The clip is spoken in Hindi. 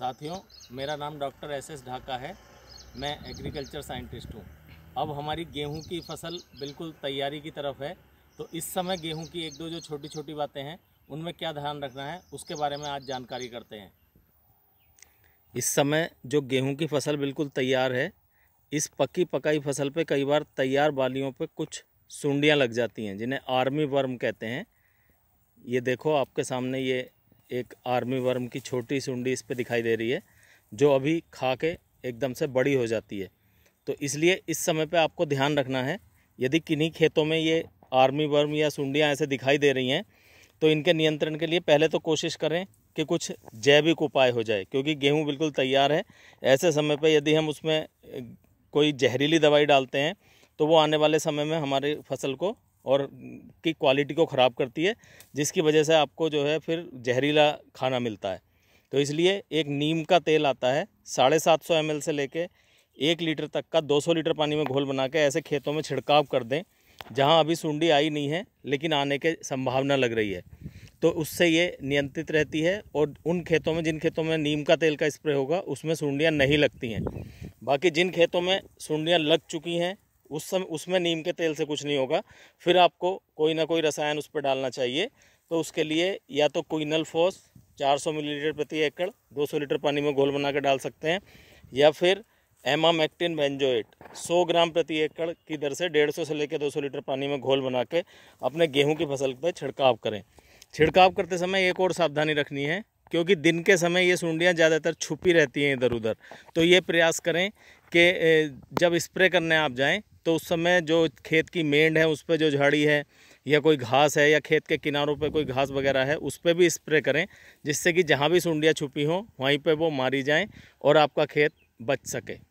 साथियों मेरा नाम डॉक्टर एस एस ढाका है मैं एग्रीकल्चर साइंटिस्ट हूँ अब हमारी गेहूं की फसल बिल्कुल तैयारी की तरफ है तो इस समय गेहूं की एक दो जो छोटी छोटी बातें हैं उनमें क्या ध्यान रखना है उसके बारे में आज जानकारी करते हैं इस समय जो गेहूं की फसल बिल्कुल तैयार है इस पक्की पकाई फसल पर कई बार तैयार बालियों पर कुछ सुंडियाँ लग जाती हैं जिन्हें आर्मी वर्म कहते हैं ये देखो आपके सामने ये एक आर्मी वर्म की छोटी सुंडी इस पर दिखाई दे रही है जो अभी खा के एकदम से बड़ी हो जाती है तो इसलिए इस समय पे आपको ध्यान रखना है यदि किन्हीं खेतों में ये आर्मी वर्म या सुंडियाँ ऐसे दिखाई दे रही हैं तो इनके नियंत्रण के लिए पहले तो कोशिश करें कि कुछ जैविक उपाय हो जाए क्योंकि गेहूँ बिल्कुल तैयार है ऐसे समय पर यदि हम उसमें कोई जहरीली दवाई डालते हैं तो वो आने वाले समय में हमारी फसल को और की क्वालिटी को ख़राब करती है जिसकी वजह से आपको जो है फिर जहरीला खाना मिलता है तो इसलिए एक नीम का तेल आता है साढ़े सात सौ एम से लेके एक लीटर तक का 200 लीटर पानी में घोल बना के ऐसे खेतों में छिड़काव कर दें जहाँ अभी सूंडी आई नहीं है लेकिन आने के संभावना लग रही है तो उससे ये नियंत्रित रहती है और उन खेतों में जिन खेतों में नीम का तेल का स्प्रे होगा उसमें सूंडियाँ नहीं लगती हैं बाकी जिन खेतों में सूंडियाँ लग चुकी हैं उस समय उसमें नीम के तेल से कुछ नहीं होगा फिर आपको कोई ना कोई रसायन उस पर डालना चाहिए तो उसके लिए या तो कोइनल फोस 400 मिलीलीटर प्रति एकड़ 200 लीटर पानी में घोल बना कर डाल सकते हैं या फिर मैक्टिन बेंजोइट 100 ग्राम प्रति एकड़ की दर से 150 से लेकर 200 लीटर पानी में घोल बना के अपने गेहूं की फसल पर छिड़काव करें छिड़काव करते समय एक और सावधानी रखनी है क्योंकि दिन के समय ये सूंडियाँ ज़्यादातर छुपी रहती हैं इधर उधर तो ये प्रयास करें कि जब स्प्रे करने आप जाएं तो उस समय जो खेत की मेंड है उस पर जो झाड़ी है या कोई घास है या खेत के किनारों पर कोई घास वगैरह है उस पर भी स्प्रे करें जिससे कि जहाँ भी सुंडियाँ छुपी हों वहीं पर वो मारी जाएँ और आपका खेत बच सके